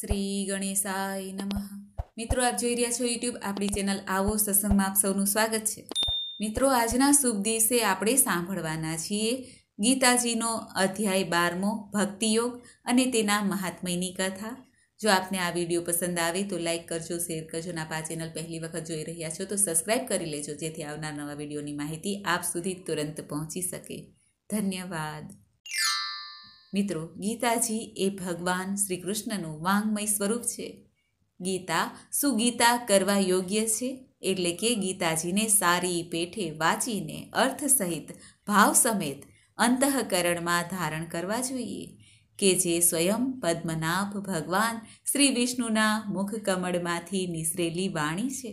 શ્રી ગણેશાય નમઃ મિત્રો આપ જોઈ રહ્યા છો યુટ્યુબ આપણી ચેનલ આવો સત્સંગમાં આપ સૌનું સ્વાગત છે મિત્રો આજના શુભ દિવસે આપણે સાંભળવાના છીએ ગીતાજીનો અધ્યાય બારમો ભક્તિયોગ અને તેના મહાત્મયની કથા જો આપને આ વિડીયો પસંદ આવે તો લાઇક કરજો શેર કરજો અને આપ આ ચેનલ પહેલી વખત જોઈ રહ્યા છો તો સબસ્ક્રાઇબ કરી લેજો જેથી આવનાર નવા વિડીયોની માહિતી આપ સુધી તુરંત પહોંચી શકે ધન્યવાદ મિત્રો ગીતાજી એ ભગવાન શ્રી કૃષ્ણનું વાંગમય સ્વરૂપ છે ગીતા સુગીતા કરવા યોગ્ય છે એટલે કે ગીતાજીને સારી પેઠે વાંચીને અર્થ સહિત ભાવ સમેત અંતઃકરણમાં ધારણ કરવા જોઈએ કે જે સ્વયં પદ્મનાભ ભગવાન શ્રી વિષ્ણુના મુખ કમળમાંથી નિસરેલી વાણી છે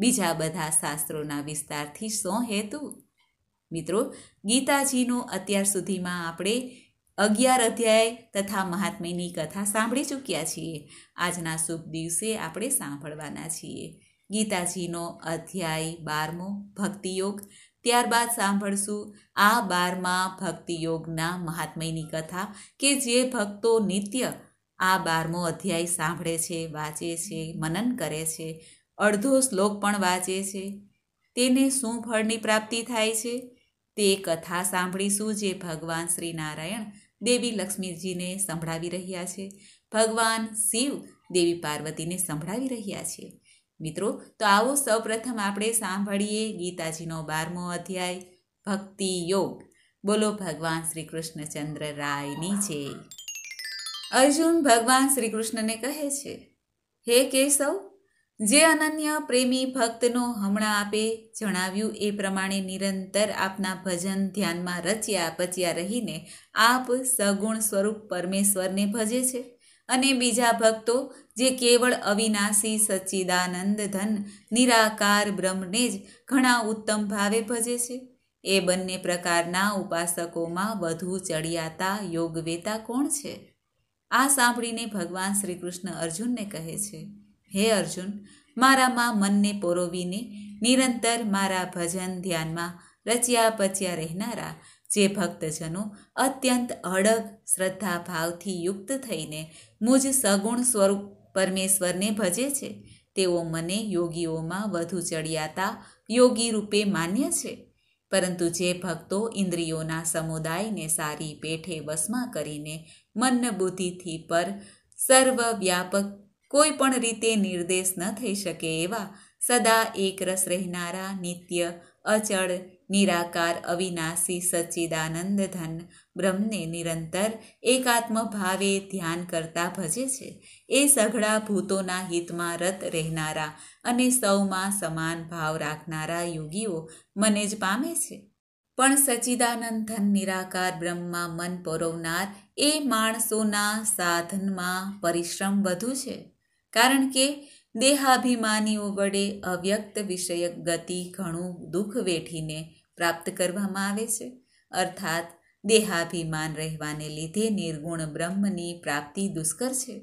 બીજા બધા શાસ્ત્રોના વિસ્તારથી શું હેતુ મિત્રો ગીતાજીનો અત્યાર સુધીમાં આપણે અગિયાર અધ્યાય તથા મહાત્મ્યની કથા સાંભળી ચૂક્યા છીએ આજના શુભ દિવસે આપણે સાંભળવાના છીએ ગીતાજીનો અધ્યાય બારમો ભક્તિયોગ ત્યારબાદ સાંભળશું આ બારમાં ભક્તિયોગના મહાત્મયની કથા કે જે ભક્તો નિત્ય આ બારમો અધ્યાય સાંભળે છે વાંચે છે મનન કરે છે અડધો શ્લોક પણ વાંચે છે તેને શું ફળની પ્રાપ્તિ થાય છે તે કથા સાંભળીશું જે ભગવાન શ્રી નારાયણ દેવી લક્ષ્મીજીને સંભળાવી રહ્યા છે ભગવાન શિવ દેવી પાર્વતીને સંભળાવી રહ્યા છે મિત્રો તો આવો સૌપ્રથમ આપણે સાંભળીએ ગીતાજીનો બારમો અધ્યાય ભક્તિ યોગ બોલો ભગવાન શ્રી કૃષ્ણચંદ્ર રાયની છે અર્જુન ભગવાન શ્રી કૃષ્ણને કહે છે હે કેશવ જે અનન્ય પ્રેમી ભક્તનો હમણાં આપે જણાવ્યું એ પ્રમાણે નિરંતર આપના ભજન ધ્યાનમાં રચ્યા પચ્યા રહીને આપ સગુણ સ્વરૂપ પરમેશ્વરને ભજે છે અને બીજા ભક્તો જે કેવળ અવિનાશી સચ્ચિદાનંદ ધન નિરાકાર બ્રહ્મને જ ઘણા ઉત્તમ ભાવે ભજે છે એ બંને પ્રકારના ઉપાસકોમાં વધુ ચડિયાતા યોગવેતા કોણ છે આ સાંભળીને ભગવાન શ્રી કૃષ્ણ અર્જુનને કહે છે હે અર્જુન મારામાં મનને પોરોવીને નિરંતર મારા ભજન ધ્યાનમાં રચ્યા પચ્યા રહેનારા જે ભક્તજનો અત્યંત અડગ શ્રદ્ધા ભાવથી યુક્ત થઈને મુજ સગુણ સ્વરૂપ પરમેશ્વરને ભજે છે તેઓ મને યોગીઓમાં વધુ ચડિયાતા યોગી રૂપે માન્ય છે પરંતુ જે ભક્તો ઇન્દ્રિયોના સમુદાયને સારી પેઠે વસમાં કરીને મન બુદ્ધિથી પર સર્વવ્યાપક કોઈ પણ રીતે નિર્દેશ ન થઈ શકે એવા સદા એકરસ રહેનારા નિત્ય અચળ નિરાકાર અવિનાશી સચ્ચિદાનંદ ધન બ્રહ્મને નિરંતર એકાત્મ ભાવે ધ્યાન કરતા ભજે છે એ સઘળા ભૂતોના હિતમાં રત રહેનારા અને સૌમાં સમાન ભાવ રાખનારા યોગીઓ મને જ પામે છે પણ સચ્ચિદાનંદ ધન નિરાકાર બ્રહ્મમાં મન પરોવનાર એ માણસોના સાધનમાં પરિશ્રમ વધુ છે કારણ કે દેહાભિમાનીઓ વડે અવ્યક્ત વિષયક ગતિ ઘણું દુઃખ વેઠીને પ્રાપ્ત કરવામાં આવે છે અર્થાત દેહાભિમાન રહેવાને લીધે નિર્ગુણ બ્રહ્મની પ્રાપ્તિ દુષ્કર છે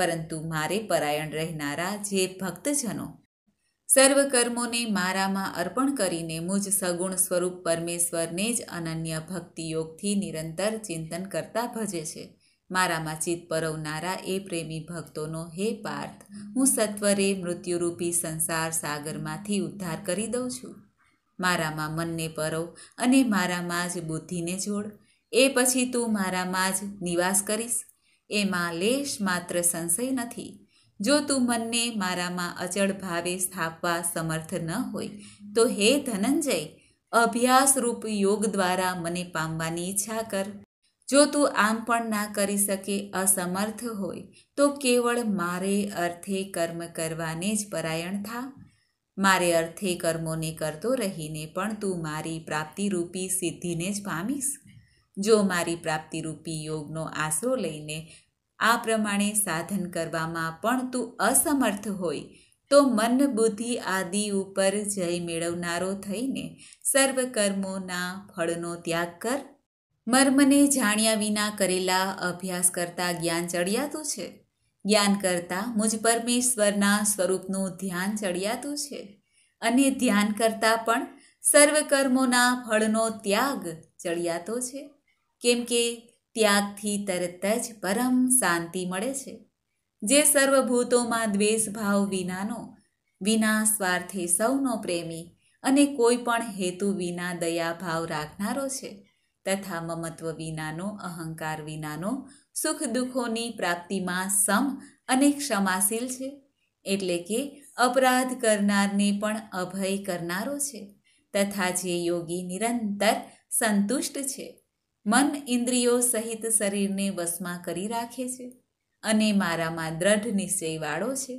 પરંતુ મારે પરાયણ રહેનારા જે ભક્તજનો સર્વ કર્મોને મારામાં અર્પણ કરીને મુજ સગુણ સ્વરૂપ પરમેશ્વરને જ અનન્ય ભક્તિયોગથી નિરંતર ચિંતન કરતા ભજે છે મારામાં ચિત્ત પરવનારા એ પ્રેમી ભક્તોનો હે પાર્થ હું સત્વરે મૃત્યુરૂપી સંસાર સાગરમાંથી ઉદ્ધાર કરી દઉં છું મારામાં મનને પરવ અને મારામાં જ બુદ્ધિને જોડ એ પછી તું મારામાં જ નિવાસ કરીશ એમાં લેશ માત્ર સંશય નથી જો તું મનને મારામાં અચળ ભાવે સ્થાપવા સમર્થ ન હોય તો હે ધનંજય અભ્યાસરૂપ યોગ દ્વારા મને પામવાની ઈચ્છા કર જો તું આમ પણ ના કરી શકે અસમર્થ હોય તો કેવળ મારે અર્થે કર્મ કરવાને જ પરાયણ થા મારે અર્થે કર્મોને કરતો રહીને પણ તું મારી પ્રાપ્તિરૂપી સિદ્ધિને જ પામીશ જો મારી પ્રાપ્તિરૂપી યોગનો આશરો લઈને આ પ્રમાણે સાધન કરવામાં પણ તું અસમર્થ હોય તો મન બુદ્ધિ આદિ ઉપર જય મેળવનારો થઈને સર્વ કર્મોના ફળનો ત્યાગ કર મર્મને જાણ્યા વિના કરેલા અભ્યાસ કરતાં જ્ઞાન ચડિયાતું છે જ્ઞાન કરતાં મુજ પરમેશ્વરના સ્વરૂપનું ધ્યાન ચડિયાતું છે અને ધ્યાન કરતાં પણ સર્વકર્મોના ફળનો ત્યાગ ચડિયાતો છે કેમ કે ત્યાગથી તરત જ પરમ શાંતિ મળે છે જે સર્વભૂતોમાં દ્વેષભાવ વિનાનો વિના સ્વાર્થે સૌનો પ્રેમી અને કોઈ પણ હેતુ વિના દયાભાવ રાખનારો છે તથા મમત્વ વિનાનો અહંકાર વિનાનો સુખ દુઃખોની પ્રાપ્તિમાં સમ અને ક્ષમાશીલ છે એટલે કે અપરાધ કરનારને પણ અભય કરનારો છે તથા જે યોગી નિરંતર સંતુષ્ટ છે મન ઇન્દ્રિયો સહિત શરીરને વસમાં કરી રાખે છે અને મારામાં દ્રઢ નિશ્ચયવાળો છે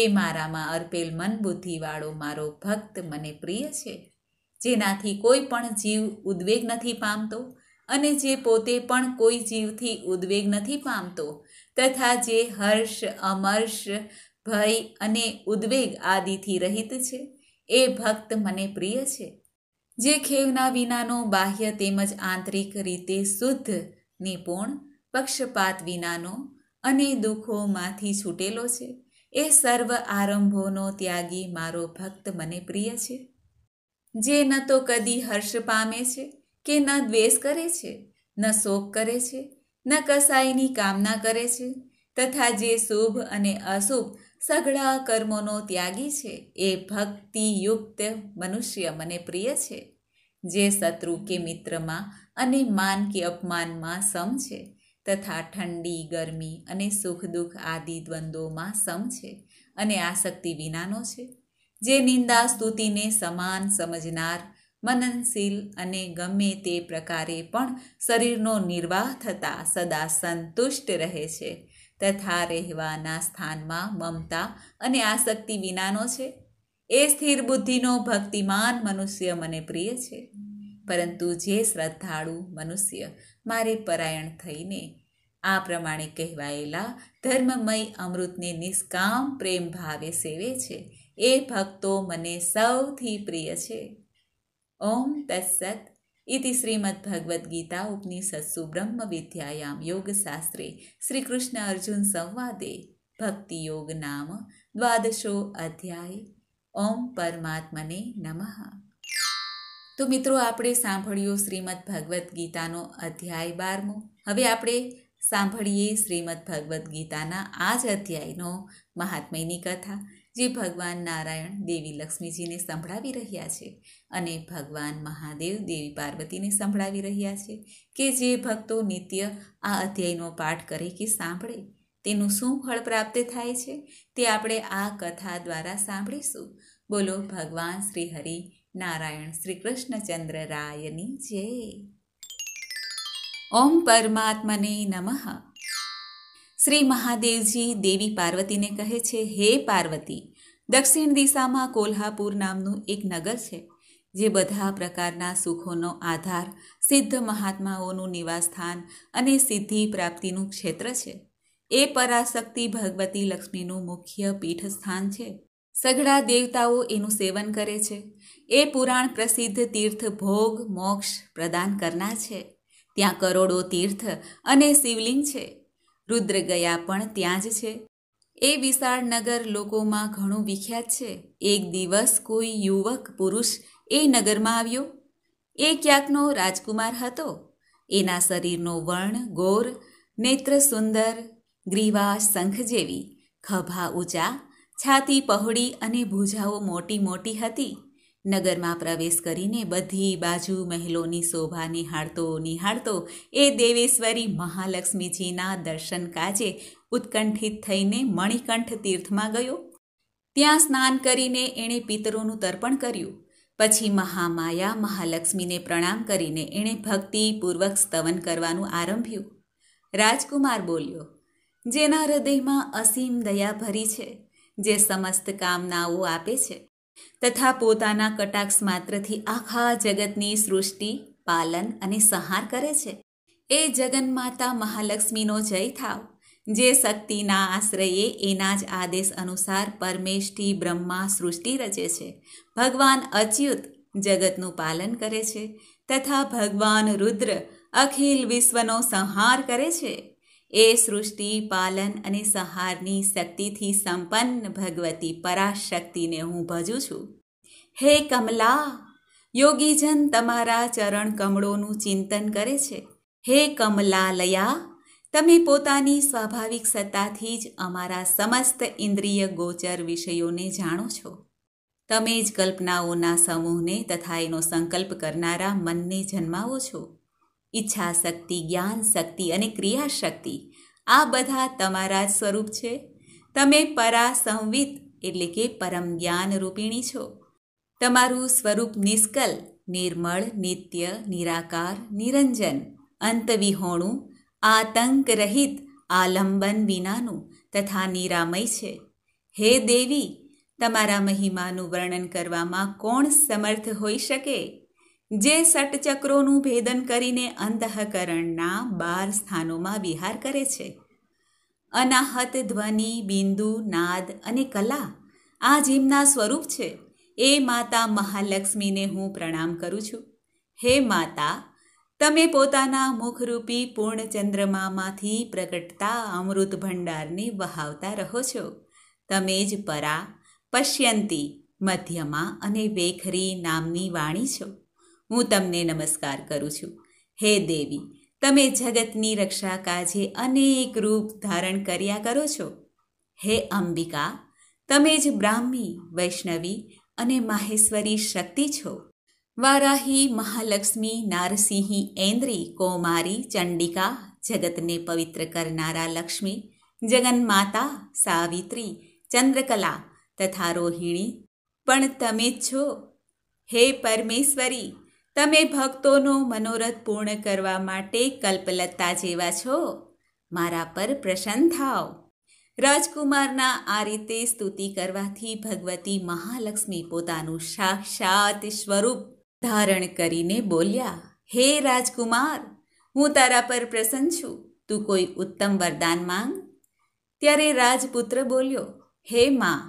એ મારામાં અર્પેલ મન બુદ્ધિવાળો મારો ભક્ત મને પ્રિય છે જેનાથી કોઈ પણ જીવ ઉદ્વેગ નથી પામતો અને જે પોતે પણ કોઈ જીવથી ઉદ્વેગ નથી પામતો તથા જે હર્ષ અમર્ષ ભય અને ઉદ્વેગ આદિથી રહિત છે એ ભક્ત મને પ્રિય છે જે ખેવના વિનાનો બાહ્ય તેમજ આંતરિક રીતે શુદ્ધ નિપુણ પક્ષપાત વિનાનો અને દુઃખોમાંથી છૂટેલો છે એ સર્વ આરંભોનો ત્યાગી મારો ભક્ત મને પ્રિય છે જે ન તો કદી હર્ષ પામે છે કે ન દ્વેષ કરે છે ન શોક કરે છે ન કસાઈની કામના કરે છે તથા જે શુભ અને અશુભ સઘળા કર્મોનો ત્યાગી છે એ ભક્તિયુક્ત મનુષ્ય મને પ્રિય છે જે શત્રુ કે મિત્રમાં અને માન કે અપમાનમાં સમ છે તથા ઠંડી ગરમી અને સુખ દુઃખ આદિ દ્વંદ્વોમાં સમ છે અને આસક્તિ વિનાનો છે જે નિંદા સ્તુતિને સમાન સમજનાર મનનશીલ અને ગમે તે પ્રકારે પણ શરીરનો નિર્વાહ થતાં સદા સંતુષ્ટ રહે છે તથા રહેવાના સ્થાનમાં મમતા અને આસક્તિ વિનાનો છે એ સ્થિર બુદ્ધિનો ભક્તિમાન મનુષ્ય મને પ્રિય છે પરંતુ જે શ્રદ્ધાળુ મનુષ્ય મારે પરાયણ થઈને આ પ્રમાણે કહેવાયેલા ધર્મમય અમૃતને નિષ્કામ પ્રેમ ભાવે સેવે છે એ ભક્તો મને સૌથી પ્રિય છે ઓમ તત્સત ઇતિ શ્રીમદ ભગવદ્ ગીતા ઉપનિષત્સુ બ્રહ્મ વિદ્યાયામ યોગશાસ્ત્રે શ્રીકૃષ્ણ અર્જુન સંવાદે ભક્તિ યોગ નામ દ્વાદશો અધ્યાય ઓમ પરમાત્મને નમઃ તો મિત્રો આપણે સાંભળ્યો શ્રીમદ ભગવદ્ ગીતાનો અધ્યાય બારમો હવે આપણે સાંભળીએ શ્રીમદ ભગવદ્ ગીતાના આ જ અધ્યાયનો મહાત્મયની કથા જે ભગવાન નારાયણ દેવી લક્ષ્મીજીને સંભળાવી રહ્યા છે અને ભગવાન મહાદેવ દેવી પાર્વતીને સંભળાવી રહ્યા છે કે જે ભક્તો નિત્ય આ અધ્યાયનો પાઠ કરે કે સાંભળે તેનું શું ફળ પ્રાપ્ત થાય છે તે આપણે આ કથા દ્વારા સાંભળીશું બોલો ભગવાન શ્રી હરિ નારાયણ શ્રી કૃષ્ણચંદ્ર રાયની જય ઓમ પરમાત્મને નમઃ શ્રી મહાદેવજી દેવી પાર્વતીને કહે છે હે પાર્વતી દક્ષિણ દિશામાં કોલ્હાપુર નામનું એક નગર છે જે બધા પ્રકારના સુખોનો આધાર સિદ્ધ મહાત્માઓનું નિવાસસ્થાન અને સિદ્ધિ પ્રાપ્તિનું ક્ષેત્ર છે એ પરાશક્તિ ભગવતી લક્ષ્મીનું મુખ્ય પીઠસ્થાન છે સઘળા દેવતાઓ એનું સેવન કરે છે એ પુરાણ પ્રસિદ્ધ તીર્થ ભોગ મોક્ષ પ્રદાન કરનાર છે ત્યાં કરોડો તીર્થ અને શિવલિંગ છે રુદ્રગયા પણ ત્યાં જ છે એ વિશાળ નગર લોકોમાં ઘણું વિખ્યાત છે એક દિવસ કોઈ યુવક પુરુષ એ નગરમાં આવ્યો એ ક્યાંકનો રાજકુમાર હતો એના શરીરનો વર્ણ ગોર નેત્ર સુંદર ગ્રીવા શંખ જેવી ખભા ઊંચા છાતી પહોળી અને ભૂજાઓ મોટી મોટી હતી નગરમાં પ્રવેશ કરીને બધી બાજુ મહેલોની શોભા નિહાળતો નિહાળતો એ દેવેશ્વરી મહાલક્ષ્મીજીના દર્શન કાજે ઉત્કંઠિત થઈને મણિકંઠ તીર્થમાં ગયો ત્યાં સ્નાન કરીને એણે પિતરોનું તર્પણ કર્યું પછી મહામાયા મહાલક્ષ્મીને પ્રણામ કરીને એણે ભક્તિપૂર્વક સ્તવન કરવાનું આરંભ્યું રાજકુમાર બોલ્યો જેના હૃદયમાં અસીમ દયા ભરી છે જે સમસ્ત કામનાઓ આપે છે તથા પોતાના કટાક્ષ માત્રથી આખા જગતની સૃષ્ટિ પાલન અને સંહાર કરે છે એ જગન્માતા મહાલક્ષ્મીનો જય થાવ જે શક્તિના આશ્રયે એના જ આદેશ અનુસાર પરમેશથી બ્રહ્મા સૃષ્ટિ રચે છે ભગવાન અચ્યુત જગતનું પાલન કરે છે તથા ભગવાન રુદ્ર અખિલ વિશ્વનો સંહાર કરે છે એ સૃષ્ટિ પાલન અને સંહારની શક્તિથી સંપન્ન ભગવતી પરાશક્તિને હું ભજું છું હે કમલા યોગીજન તમારા ચરણ કમળોનું ચિંતન કરે છે હે કમલા લયા તમે પોતાની સ્વાભાવિક સત્તાથી જ અમારા સમસ્ત ઇન્દ્રિય ગોચર વિષયોને જાણો છો તમે જ કલ્પનાઓના સમૂહને તથા એનો સંકલ્પ કરનારા મનને જન્માવો છો ઈચ્છા શક્તિ જ્ઞાન શક્તિ અને ક્રિયાશક્તિ આ બધા તમારા જ સ્વરૂપ છે તમે પરાસંવિત એટલે કે પરમ જ્ઞાન રૂપિણી છો તમારું સ્વરૂપ નિષ્કલ નિર્મળ નિત્ય નિરાકાર નિરંજન અંતવિહોણું આતંક રહિત આલંબન વિનાનું તથા નિરામય છે હે દેવી તમારા મહિમાનું વર્ણન કરવામાં કોણ સમર્થ હોઈ શકે જે ષટચક્રોનું ભેદન કરીને અંતઃકરણના બાર સ્થાનોમાં વિહાર કરે છે અનાહત ધ્વનિ બિંદુ નાદ અને કલા આ જીમના સ્વરૂપ છે એ માતા મહાલક્ષ્મીને હું પ્રણામ કરું છું હે માતા તમે પોતાના મુખરૂપી પૂર્ણ ચંદ્રમામાંથી પ્રગટતા અમૃત ભંડારને વહાવતા રહો છો તમે જ પરા પશ્યંતી મધ્યમાં અને વેખરી નામની વાણી છો હું તમને નમસ્કાર કરું છું હે દેવી તમે જગતની રક્ષા કાજે અનેક રૂપ ધારણ કર્યા કરો છો હે અંબિકા તમે જ બ્રાહ્મી વૈષ્ણવી અને માહેશ્વરી શક્તિ છો વારાહી મહાલક્ષ્મી નારસિંહી એન્દ્રી કૌમારી ચંડિકા જગતને પવિત્ર કરનારા લક્ષ્મી જગન્માતા સાવિત્રી ચંદ્રકલા તથા રોહિણી પણ તમે જ છો હે પરમેશ્વરી તમે ભક્તોનો મનોરથ પૂર્ણ કરવા માટે કલ્પલતા જેવા છો મારા પર પ્રસન્ન થાવ રાજકુમારના આ રીતે સ્તુતિ કરવાથી ભગવતી મહાલક્ષ્મી પોતાનું સાક્ષાત સ્વરૂપ ધારણ કરીને બોલ્યા હે રાજકુમાર હું તારા પર પ્રસન્ન છું તું કોઈ ઉત્તમ વરદાન માંગ ત્યારે રાજપુત્ર બોલ્યો હે માં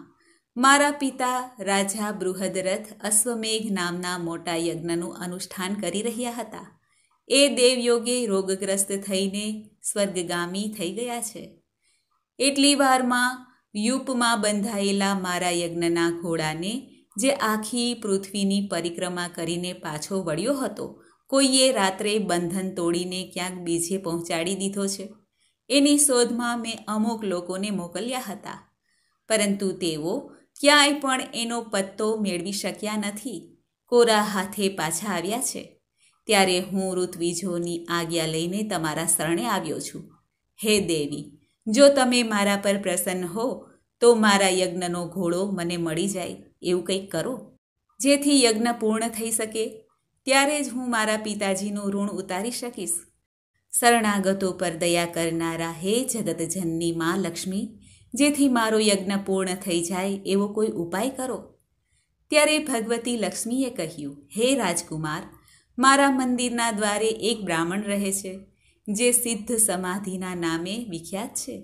મારા પિતા રાજા બૃહદરથ અશ્વમેઘ નામના મોટા યજ્ઞનું અનુષ્ઠાન કરી રહ્યા હતા એ દેવયોગે રોગગ્રસ્ત થઈને સ્વર્ગગામી થઈ ગયા છે એટલી વારમાં યુપમાં બંધાયેલા મારા યજ્ઞના ઘોડાને જે આખી પૃથ્વીની પરિક્રમા કરીને પાછો વળ્યો હતો કોઈએ રાત્રે બંધન તોડીને ક્યાંક બીજે પહોંચાડી દીધો છે એની શોધમાં મેં અમુક લોકોને મોકલ્યા હતા પરંતુ તેઓ ક્યાંય પણ એનો પત્તો મેળવી શક્યા નથી કોરા હાથે પાછા આવ્યા છે ત્યારે હું ઋત્વિજોની આજ્ઞા લઈને તમારા શરણે આવ્યો છું હે દેવી જો તમે મારા પર પ્રસન્ન હો તો મારા યજ્ઞનો ઘોડો મને મળી જાય એવું કંઈક કરો જેથી યજ્ઞ પૂર્ણ થઈ શકે ત્યારે જ હું મારા પિતાજીનું ઋણ ઉતારી શકીશ શરણાગતો પર દયા કરનારા હે જગતજનની મા લક્ષ્મી જેથી મારો યજ્ઞ પૂર્ણ થઈ જાય એવો કોઈ ઉપાય કરો ત્યારે ભગવતી લક્ષ્મીએ કહ્યું હે રાજકુમાર મારા મંદિરના દ્વારે એક બ્રાહ્મણ રહે છે જે સિદ્ધ સમાધિના નામે વિખ્યાત છે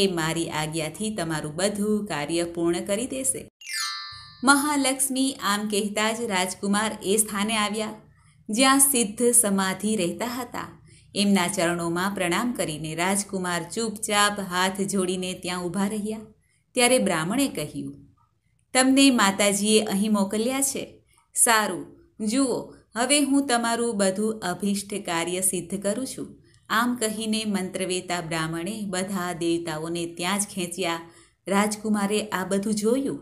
એ મારી આજ્ઞાથી તમારું બધું કાર્ય પૂર્ણ કરી દેશે મહાલક્ષ્મી આમ કહેતા જ રાજકુમાર એ સ્થાને આવ્યા જ્યાં સિદ્ધ સમાધિ રહેતા હતા એમના ચરણોમાં પ્રણામ કરીને રાજકુમાર ચૂપચાપ હાથ જોડીને ત્યાં ઊભા રહ્યા ત્યારે બ્રાહ્મણે કહ્યું તમને માતાજીએ અહીં મોકલ્યા છે સારું જુઓ હવે હું તમારું બધું અભિષ્ટ કાર્ય સિદ્ધ કરું છું આમ કહીને મંત્રવેતા બ્રાહ્મણે બધા દેવતાઓને ત્યાં જ ખેંચ્યા રાજકુમારે આ બધું જોયું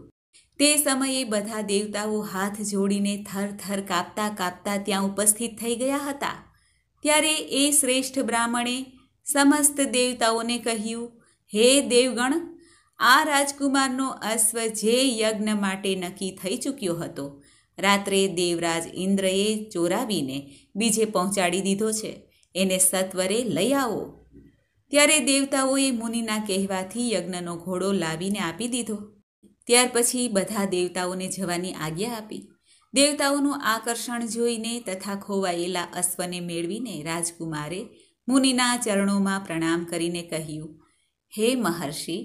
તે સમયે બધા દેવતાઓ હાથ જોડીને થર થર કાપતા કાપતા ત્યાં ઉપસ્થિત થઈ ગયા હતા ત્યારે એ શ્રેષ્ઠ બ્રાહ્મણે સમસ્ત દેવતાઓને કહ્યું હે દેવગણ આ રાજકુમારનો અશ્વ જે યજ્ઞ માટે નક્કી થઈ ચૂક્યો હતો રાત્રે દેવરાજ ઇન્દ્રએ ચોરાવીને બીજે પહોંચાડી દીધો છે એને સત્વરે લઈ આવો ત્યારે દેવતાઓએ મુનિના કહેવાથી યજ્ઞનો ઘોડો લાવીને આપી દીધો ત્યાર પછી બધા દેવતાઓને જવાની આજ્ઞા આપી દેવતાઓનું આકર્ષણ જોઈને તથા ખોવાયેલા અશ્વને મેળવીને રાજકુમારે મુનિના ચરણોમાં પ્રણામ કરીને કહ્યું હે મહર્ષિ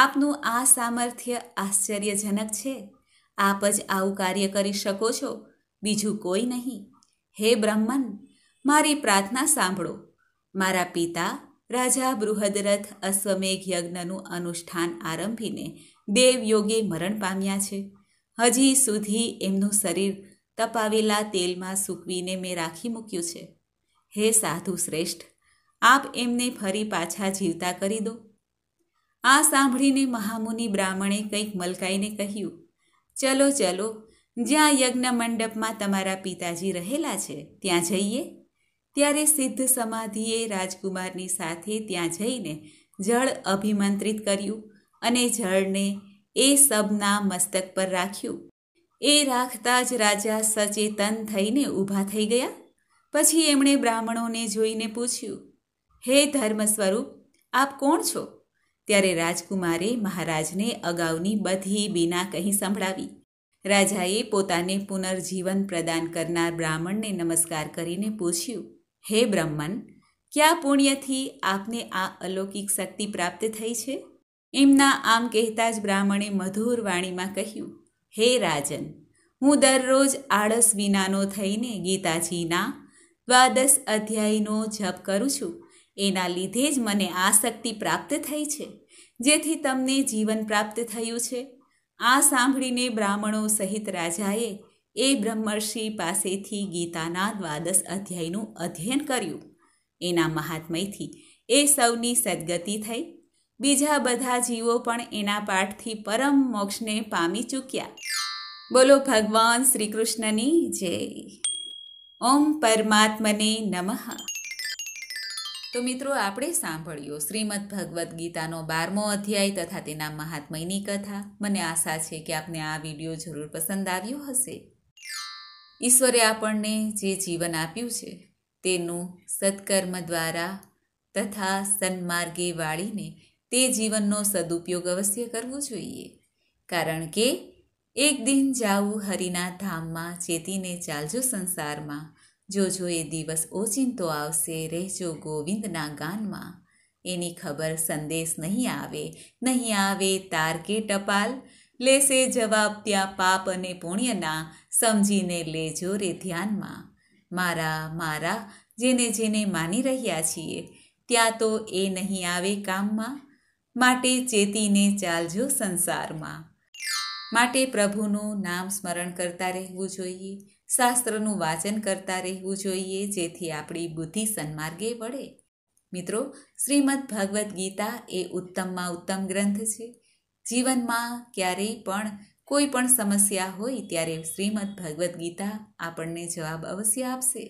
આપનું આ સામર્થ્ય આશ્ચર્યજનક છે આપ જ આવું કાર્ય કરી શકો છો બીજું કોઈ નહીં હે બ્રહ્મન મારી પ્રાર્થના સાંભળો મારા પિતા રાજા બૃહદરથ અશ્વમેઘ યજ્ઞનું અનુષ્ઠાન આરંભીને દેવયોગે મરણ પામ્યા છે હજી સુધી એમનું શરીર તપાવેલા તેલમાં સૂકવીને મેં રાખી મૂક્યું છે હે સાધુ શ્રેષ્ઠ આપ એમને ફરી પાછા જીવતા કરી દો આ સાંભળીને મહામુનિ બ્રાહ્મણે કંઈક મલકાઈને કહ્યું ચલો ચલો જ્યાં યજ્ઞ મંડપમાં તમારા પિતાજી રહેલા છે ત્યાં જઈએ ત્યારે સિદ્ધ સમાધિએ રાજકુમારની સાથે ત્યાં જઈને જળ અભિમંત્રિત કર્યું અને જળને એ સબના મસ્તક પર રાખ્યું એ રાખતા જ રાજા સચેતન થઈને ઊભા થઈ ગયા પછી એમણે બ્રાહ્મણોને જોઈને પૂછ્યું હે ધર્મ સ્વરૂપ આપ કોણ છો ત્યારે રાજકુમારે મહારાજને અગાઉની બધી બીના કહી સંભળાવી રાજાએ પોતાને પુનર્જીવન પ્રદાન કરનાર બ્રાહ્મણને નમસ્કાર કરીને પૂછ્યું હે બ્રહ્મન ક્યાં પુણ્યથી આપને આ અલૌકિક શક્તિ પ્રાપ્ત થઈ છે એમના આમ કહેતા જ બ્રાહ્મણે મધુર વાણીમાં કહ્યું હે રાજન હું દરરોજ આળસ વિનાનો થઈને ગીતાજીના દ્વાદશ અધ્યાયનો જપ કરું છું એના લીધે જ મને આ શક્તિ પ્રાપ્ત થઈ છે જેથી તમને જીવન પ્રાપ્ત થયું છે આ સાંભળીને બ્રાહ્મણો સહિત રાજાએ એ બ્રહ્મર્ષિ પાસેથી ગીતાના દ્વાદશ અધ્યાયનું અધ્યયન કર્યું એના મહાત્મયથી એ સૌની સદગતિ થઈ બીજા બધા જીવો પણ એના પાઠથી પરમ મોક્ષને પામી ચૂક્યા બોલો ભગવાન શ્રી કૃષ્ણની જય ઓમ પરમાત્મને નમઃ તો મિત્રો આપણે સાંભળ્યું શ્રીમદ ભગવદ્ ગીતાનો બારમો અધ્યાય તથા તેના મહાત્મયની કથા મને આશા છે કે આપને આ વિડીયો જરૂર પસંદ આવ્યો હશે ઈશ્વરે આપણને જે જીવન આપ્યું છે તેનું સત્કર્મ દ્વારા તથા સન્માર્ગે વાળીને તે જીવનનો સદુપયોગ અવશ્ય કરવો જોઈએ કારણ કે એક દિન જાવું હરિના ધામમાં ચેતીને ચાલજો સંસારમાં જોજો એ દિવસ ઓચિંતો આવશે રહેજો ગોવિંદના ગાનમાં એની ખબર સંદેશ નહીં આવે નહીં આવે તાર કે ટપાલ લેશે જવાબ ત્યાં પાપ અને પુણ્યના સમજીને લેજો રે ધ્યાનમાં મારા મારા જેને જેને માની રહ્યા છીએ ત્યાં તો એ નહીં આવે કામમાં માટે ચેતીને ચાલજો સંસારમાં માટે પ્રભુનું નામ સ્મરણ કરતા રહેવું જોઈએ શાસ્ત્રનું વાચન કરતા રહેવું જોઈએ જેથી આપણી બુદ્ધિ સન્માર્ગે વળે મિત્રો શ્રીમદ ભગવદ્ ગીતા એ ઉત્તમમાં ઉત્તમ ગ્રંથ છે જીવનમાં ક્યારેય પણ કોઈ પણ સમસ્યા હોય ત્યારે શ્રીમદ ભગવદ્ ગીતા આપણને જવાબ અવશ્ય આપશે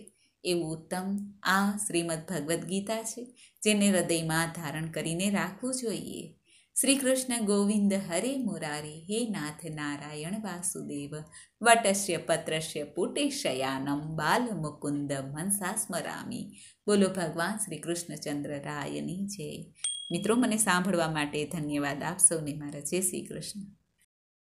એવું ઉત્તમ આ શ્રીમદ ભગવદ્ ગીતા છે જેને હૃદયમાં ધારણ કરીને રાખવું જોઈએ શ્રી કૃષ્ણ ગોવિંદ હરે મુરારી હે નાથ નારાયણ વાસુદેવ વટશ્ય પત્રશ્ય પુટે શયાનમ બાલ મુકુંદ મનસા સ્મરામી બોલો ભગવાન શ્રી કૃષ્ણચંદ્ર રાયની જય મિત્રો મને સાંભળવા માટે ધન્યવાદ આપ સૌને મારા જય શ્રી કૃષ્ણ